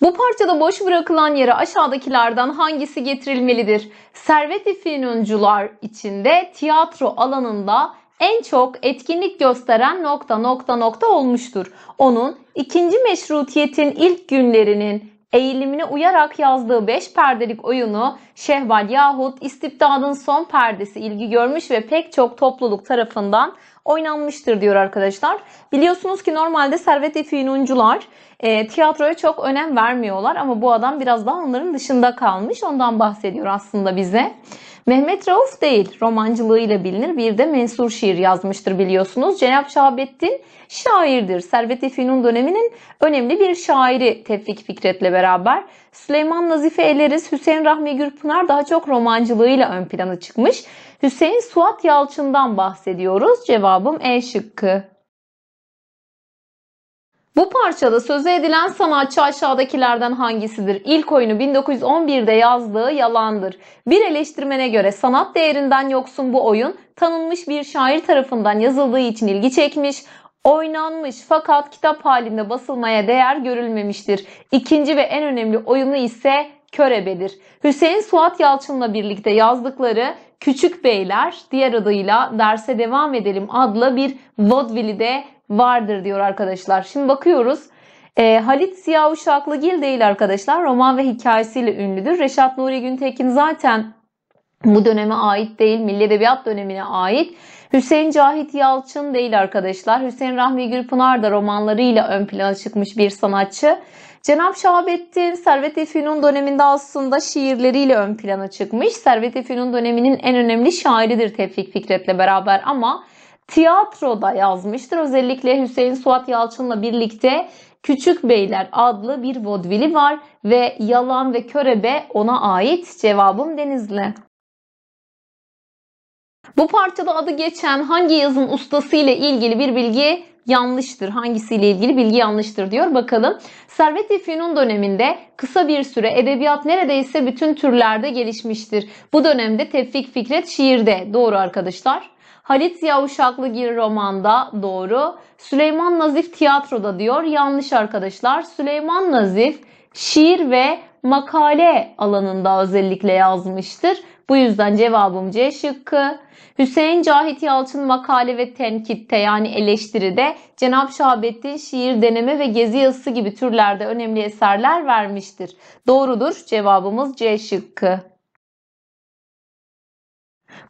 Bu parçada boş bırakılan yere aşağıdakilerden hangisi getirilmelidir? Servet-i Fünuncular içinde tiyatro alanında en çok etkinlik gösteren nokta nokta nokta olmuştur. Onun ikinci meşrutiyetin ilk günlerinin eğilimine uyarak yazdığı 5 perdelik oyunu Şehval yahut İstibdad'ın son perdesi ilgi görmüş ve pek çok topluluk tarafından oynanmıştır diyor arkadaşlar. Biliyorsunuz ki normalde Servet-i Fünuncular e, tiyatroya çok önem vermiyorlar ama bu adam biraz daha onların dışında kalmış. Ondan bahsediyor aslında bize. Mehmet Rauf değil, romancılığıyla bilinir. Bir de mensur şiir yazmıştır biliyorsunuz. Cenab Şahabettin şairdir. Servet-i Fünun döneminin önemli bir şairi Tevfik Fikret'le beraber. Süleyman Nazife Eleriz, Hüseyin Rahmi Gürpınar daha çok romancılığıyla ön plana çıkmış. Hüseyin Suat Yalçın'dan bahsediyoruz. Cevabım E şıkkı. Bu parçada söze edilen sanatçı aşağıdakilerden hangisidir? İlk oyunu 1911'de yazdığı Yalandır. Bir eleştirmene göre sanat değerinden yoksun bu oyun tanınmış bir şair tarafından yazıldığı için ilgi çekmiş, oynanmış fakat kitap halinde basılmaya değer görülmemiştir. İkinci ve en önemli oyunu ise Körebe'dir. Hüseyin Suat Yalçın'la birlikte yazdıkları Küçük Beyler diğer adıyla Derse Devam Edelim adlı bir vaudeville'i vardır diyor arkadaşlar. Şimdi bakıyoruz. E, Halit Siyah Uşaklıgil değil arkadaşlar. Roman ve hikayesiyle ünlüdür. Reşat Nuri Güntekin zaten bu döneme ait değil. Milli Edebiyat dönemine ait. Hüseyin Cahit Yalçın değil arkadaşlar. Hüseyin Rahmi Gülpınar da romanlarıyla ön plana çıkmış bir sanatçı. Cenab Şahabettin Servet-i Fünun döneminde aslında şiirleriyle ön plana çıkmış. Servet-i döneminin en önemli şairidir Tevfik Fikret'le beraber ama tiyatroda yazmıştır. Özellikle Hüseyin Suat Yalçın'la birlikte Küçük Beyler adlı bir vodvili var ve Yalan ve Körebe ona ait. Cevabım Denizli. Bu parçada adı geçen hangi yazın ustası ile ilgili bir bilgi yanlıştır. Hangisiyle ilgili bilgi yanlıştır diyor. Bakalım. Servet-i Fünun döneminde kısa bir süre edebiyat neredeyse bütün türlerde gelişmiştir. Bu dönemde Tevfik Fikret şiirde. Doğru arkadaşlar. Halit Ziya Uşaklıgil romanda doğru. Süleyman Nazif tiyatroda diyor. Yanlış arkadaşlar. Süleyman Nazif şiir ve makale alanında özellikle yazmıştır. Bu yüzden cevabım C şıkkı. Hüseyin Cahit Yalçın makale ve tenkitte yani eleştiride Cenab-ı Şahabettin şiir deneme ve gezi yazısı gibi türlerde önemli eserler vermiştir. Doğrudur cevabımız C şıkkı.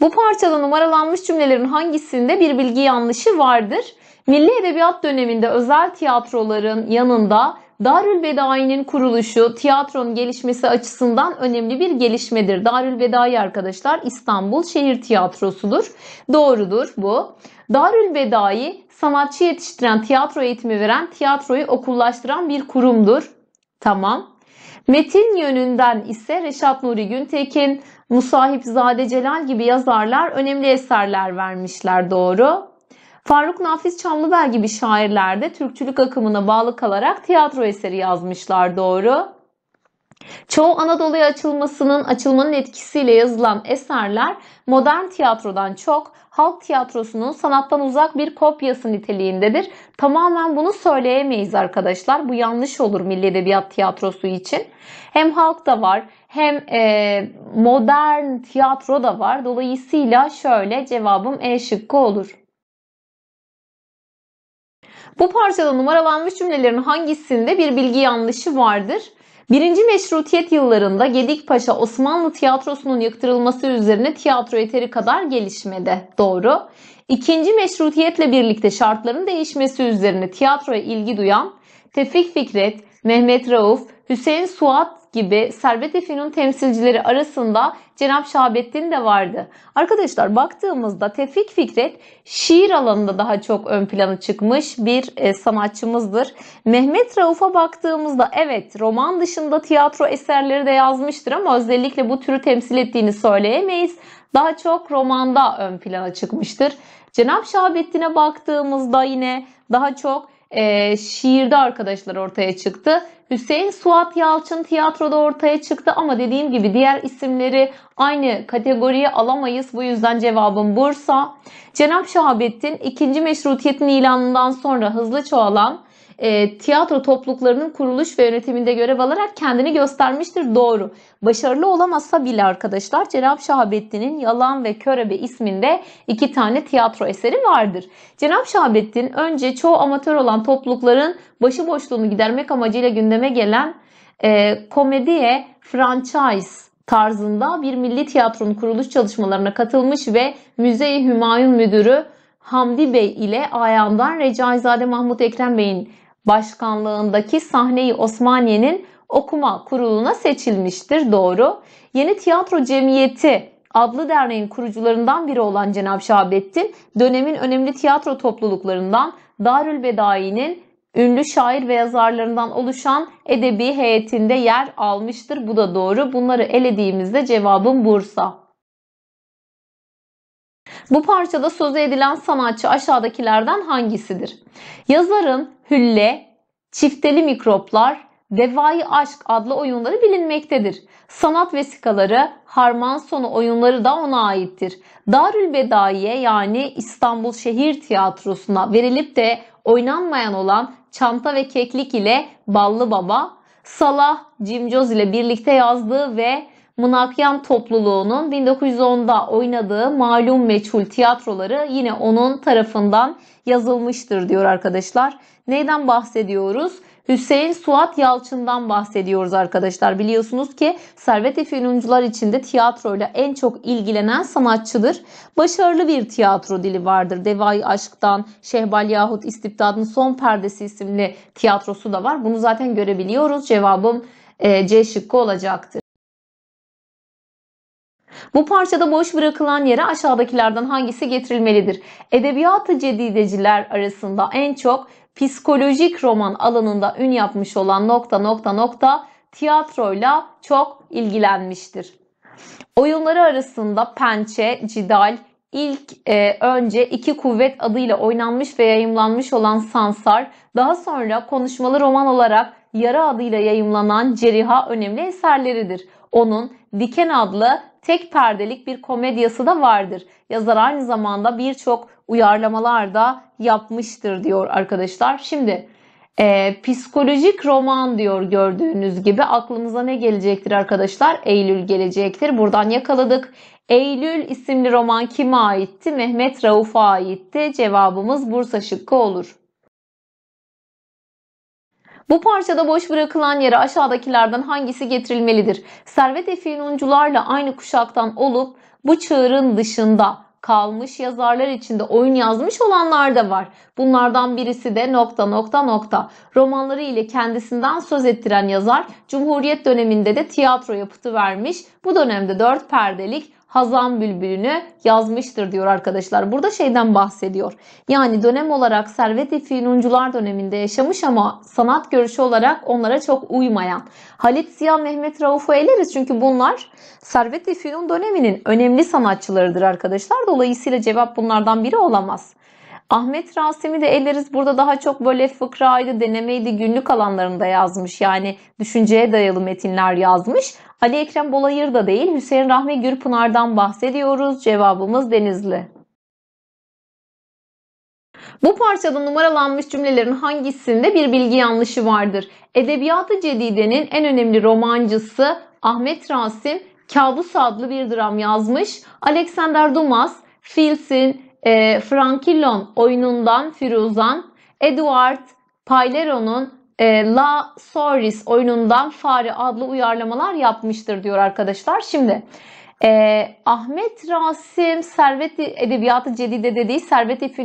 Bu parçada numaralanmış cümlelerin hangisinde bir bilgi yanlışı vardır? Milli Edebiyat döneminde özel tiyatroların yanında Darül Darülbedai'nin kuruluşu tiyatronun gelişmesi açısından önemli bir gelişmedir. Darül Darülbedai arkadaşlar İstanbul Şehir Tiyatrosu'dur. Doğrudur bu. Darül Darülbedai sanatçı yetiştiren, tiyatro eğitimi veren, tiyatroyu okullaştıran bir kurumdur. Tamam. Metin yönünden ise Reşat Nuri Güntekin, Musahip Zade Celal gibi yazarlar önemli eserler vermişler doğru. Faruk Nafiz Çamlıbel gibi şairler de Türkçülük akımına bağlı kalarak tiyatro eseri yazmışlar doğru. Çoğu Anadolu'ya açılmasının açılmanın etkisiyle yazılan eserler modern tiyatrodan çok halk tiyatrosunun sanattan uzak bir kopyası niteliğindedir. Tamamen bunu söyleyemeyiz arkadaşlar. Bu yanlış olur milli edebiyat tiyatrosu için. Hem halk da var hem e, modern tiyatro da var. Dolayısıyla şöyle cevabım E şıkkı olur. Bu parçada numaralanmış cümlelerin hangisinde bir bilgi yanlışı vardır? Birinci Meşrutiyet yıllarında Gedikpaşa Osmanlı tiyatrosunun yıktırılması üzerine tiyatro yeteri kadar gelişmedi. Doğru. İkinci Meşrutiyetle birlikte şartların değişmesi üzerine tiyatroya ilgi duyan Tefik Fikret, Mehmet Rauf, Hüseyin Suat gibi Servet-i temsilcileri arasında Cenab Şahabettin de vardı. Arkadaşlar baktığımızda Tevfik Fikret şiir alanında daha çok ön plana çıkmış bir e, sanatçımızdır. Mehmet Rauf'a baktığımızda evet roman dışında tiyatro eserleri de yazmıştır ama özellikle bu türü temsil ettiğini söyleyemeyiz. Daha çok romanda ön plana çıkmıştır. Cenab Şahabettin'e baktığımızda yine daha çok e, şiirde arkadaşlar ortaya çıktı. Hüseyin Suat Yalçın tiyatroda ortaya çıktı ama dediğim gibi diğer isimleri aynı kategoriye alamayız. Bu yüzden cevabım Bursa. Cenap Şahabettin ikinci Meşrutiyet'in ilanından sonra hızlı çoğalan e, tiyatro topluluklarının kuruluş ve yönetiminde görev alarak kendini göstermiştir. Doğru. Başarılı olamasa bile arkadaşlar Cenab-ı Şahabettin'in Yalan ve Körebe isminde iki tane tiyatro eseri vardır. Cenab-ı Şahabettin önce çoğu amatör olan toplulukların başıboşluğunu gidermek amacıyla gündeme gelen e, komediye franchise tarzında bir milli tiyatronun kuruluş çalışmalarına katılmış ve Müze-i Hümayun Müdürü Hamdi Bey ile Ayan'dan Recaizade Mahmut Ekrem Bey'in başkanlığındaki Sahneyi Osmaniye'nin okuma kuruluna seçilmiştir. Doğru. Yeni Tiyatro Cemiyeti adlı derneğin kurucularından biri olan Cenab Şahabettin dönemin önemli tiyatro topluluklarından Darül Bedai'nin ünlü şair ve yazarlarından oluşan edebi heyetinde yer almıştır. Bu da doğru. Bunları elediğimizde cevabım Bursa. Bu parçada sözü edilen sanatçı aşağıdakilerden hangisidir? Yazarın hülle, çifteli mikroplar, Devai Aşk adlı oyunları bilinmektedir. Sanat vesikaları, harman sonu oyunları da ona aittir. Darül Bedaiye yani İstanbul Şehir Tiyatrosu'na verilip de oynanmayan olan Çanta ve Keklik ile Ballı Baba, Salah Cimcoz ile birlikte yazdığı ve Mınakyan topluluğunun 1910'da oynadığı malum meçhul tiyatroları yine onun tarafından yazılmıştır diyor arkadaşlar. Neyden bahsediyoruz? Hüseyin Suat Yalçın'dan bahsediyoruz arkadaşlar. Biliyorsunuz ki Servet Efe Ünlücüler içinde tiyatroyla en çok ilgilenen sanatçıdır. Başarılı bir tiyatro dili vardır. Devay Aşk'tan, Şehbal yahut İstibdad'ın Son Perdesi isimli tiyatrosu da var. Bunu zaten görebiliyoruz. Cevabım e, C şıkkı olacaktır. Bu parçada boş bırakılan yere aşağıdakilerden hangisi getirilmelidir? Edebiyat-ı cedideciler arasında en çok psikolojik roman alanında ün yapmış olan nokta nokta nokta tiyatroyla çok ilgilenmiştir. Oyunları arasında pençe, cidal, ilk e, önce iki kuvvet adıyla oynanmış ve yayımlanmış olan Sansar, daha sonra konuşmalı roman olarak Yara adıyla yayımlanan Ceriha önemli eserleridir. Onun Diken adlı tek perdelik bir komedyası da vardır. Yazar aynı zamanda birçok uyarlamalar da yapmıştır diyor arkadaşlar. Şimdi e, psikolojik roman diyor gördüğünüz gibi aklımıza ne gelecektir arkadaşlar? Eylül gelecektir. Buradan yakaladık. Eylül isimli roman kime aitti? Mehmet Rauf'a aitti. Cevabımız Bursa şıkkı olur. Bu parçada boş bırakılan yere aşağıdakilerden hangisi getirilmelidir? Servet-i Finuncularla aynı kuşaktan olup bu çağrın dışında kalmış yazarlar içinde oyun yazmış olanlar da var. Bunlardan birisi de nokta nokta nokta. Romanları ile kendisinden söz ettiren yazar Cumhuriyet döneminde de tiyatro yapıtı vermiş. Bu dönemde dört perdelik Hazan Bülbülü'nü yazmıştır diyor arkadaşlar. Burada şeyden bahsediyor. Yani dönem olarak Servet-i Filuncular döneminde yaşamış ama sanat görüşü olarak onlara çok uymayan. Halit Ziya Mehmet Rauf'u eleriz çünkü bunlar Servet-i döneminin önemli sanatçılarıdır arkadaşlar. Dolayısıyla cevap bunlardan biri olamaz. Ahmet Rasim'i de eleriz Burada daha çok böyle fıkraydı, denemeydi, günlük alanlarında yazmış. Yani düşünceye dayalı metinler yazmış. Ali Ekrem Bolayır da değil, Hüseyin Rahmi Gürpınar'dan bahsediyoruz. Cevabımız Denizli. Bu parçada numaralanmış cümlelerin hangisinde bir bilgi yanlışı vardır? Edebiyatı Cedide'nin en önemli romancısı Ahmet Rasim Kabus adlı bir dram yazmış. Alexander Dumas, Fils'in, e, ee, Frankillon oyunundan Firuzan, Edward Payleron'un e, La Soris oyunundan Fare adlı uyarlamalar yapmıştır diyor arkadaşlar. Şimdi e, Ahmet Rasim Servet Edebiyatı Cedide'de dediği Servet-i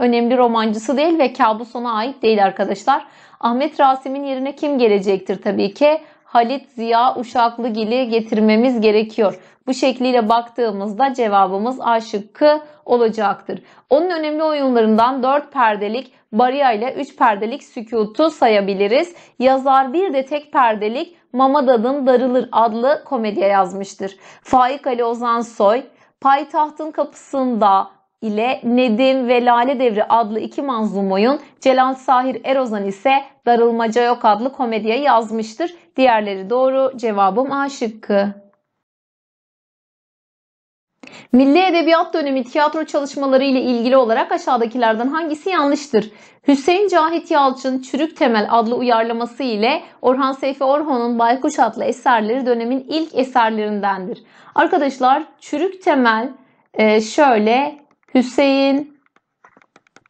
önemli romancısı değil ve kabusona ait değil arkadaşlar. Ahmet Rasim'in yerine kim gelecektir tabii ki? Halit Ziya Uşaklıgil'i getirmemiz gerekiyor. Bu şekliyle baktığımızda cevabımız A şıkkı olacaktır. Onun önemli oyunlarından 4 perdelik Bariya ile 3 perdelik sükutu sayabiliriz. Yazar bir de tek perdelik Mamadad'ın Darılır adlı komediye yazmıştır. Faik Ali Ozan Soy, Payitahtın Kapısında ile Nedim ve Lale Devri adlı iki manzum oyun, Celal Sahir Erozan ise Darılmaca Yok adlı komediye yazmıştır. Diğerleri doğru. Cevabım A şıkkı. Milli Edebiyat dönemi tiyatro çalışmaları ile ilgili olarak aşağıdakilerden hangisi yanlıştır? Hüseyin Cahit Yalçın Çürük Temel adlı uyarlaması ile Orhan Seyfi Orhan'ın Baykuş adlı eserleri dönemin ilk eserlerindendir. Arkadaşlar Çürük Temel e, şöyle Hüseyin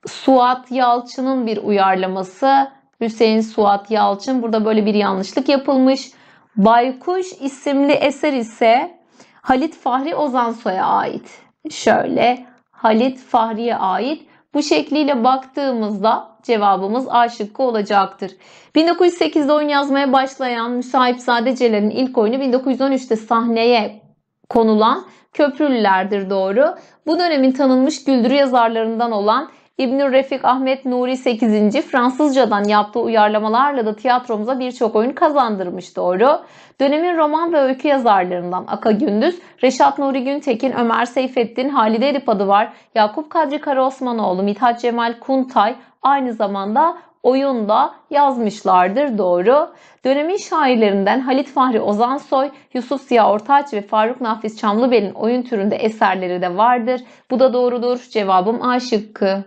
Suat Yalçın'ın bir uyarlaması. Hüseyin Suat Yalçın burada böyle bir yanlışlık yapılmış. Baykuş isimli eser ise Halit Fahri Ozansoy'a ait. Şöyle Halit Fahri'ye ait. Bu şekliyle baktığımızda cevabımız A şıkkı olacaktır. 1908'de oyun yazmaya başlayan müsahip sadecelerin ilk oyunu 1913'te sahneye konulan Köprülülerdir doğru. Bu dönemin tanınmış güldürü yazarlarından olan İbnü Refik Ahmet Nuri 8. Fransızcadan yaptığı uyarlamalarla da tiyatromuza birçok oyun kazandırmış doğru. Dönemin roman ve öykü yazarlarından Aka Gündüz, Reşat Nuri Güntekin, Ömer Seyfettin, Halide Edip adı var, Yakup Kadri Karaosmanoğlu, Mithat Cemal Kuntay aynı zamanda oyunda yazmışlardır doğru. Dönemin şairlerinden Halit Fahri Ozansoy, Yusuf Ziya Ortaç ve Faruk Nafiz Çamlıbel'in oyun türünde eserleri de vardır. Bu da doğrudur. Cevabım A şıkkı.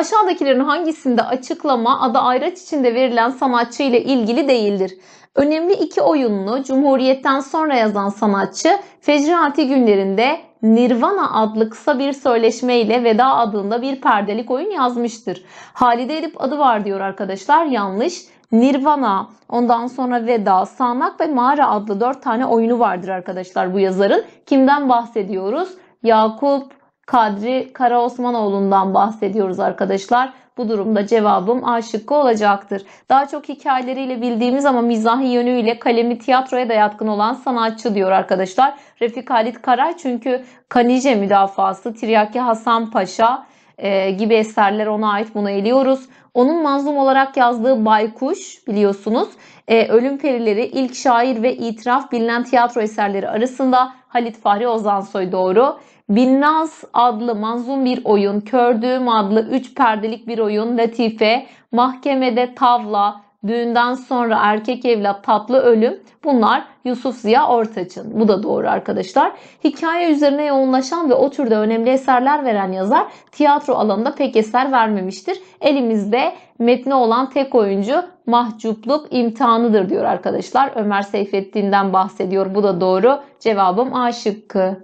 Aşağıdakilerin hangisinde açıklama adı ayraç içinde verilen sanatçı ile ilgili değildir? Önemli iki oyununu Cumhuriyet'ten sonra yazan sanatçı Fecrati günlerinde Nirvana adlı kısa bir söyleşme ile Veda adında bir perdelik oyun yazmıştır. Halide Edip adı var diyor arkadaşlar yanlış. Nirvana, ondan sonra Veda, Sağanak ve Mağara adlı dört tane oyunu vardır arkadaşlar bu yazarın. Kimden bahsediyoruz? Yakup Kadri Karaosmanoğlu'ndan bahsediyoruz arkadaşlar. Bu durumda cevabım A şıkkı olacaktır. Daha çok hikayeleriyle bildiğimiz ama mizahi yönüyle kalemi tiyatroya da yatkın olan sanatçı diyor arkadaşlar. Refik Halit Karay çünkü Kanice müdafası, Tiryaki Hasan Paşa e, gibi eserler ona ait bunu eliyoruz. Onun mazlum olarak yazdığı Baykuş biliyorsunuz e, Ölüm Perileri ilk şair ve itiraf bilinen tiyatro eserleri arasında Halit Fahri Ozansoy doğru. Binnaz adlı manzum bir oyun, Kördüğüm adlı üç perdelik bir oyun, Latife, Mahkemede Tavla, Düğünden sonra erkek evlat tatlı ölüm. Bunlar Yusuf Ziya Ortaç'ın. Bu da doğru arkadaşlar. Hikaye üzerine yoğunlaşan ve o türde önemli eserler veren yazar tiyatro alanında pek eser vermemiştir. Elimizde metni olan tek oyuncu mahcupluk imtihanıdır diyor arkadaşlar. Ömer Seyfettin'den bahsediyor. Bu da doğru. Cevabım A şıkkı.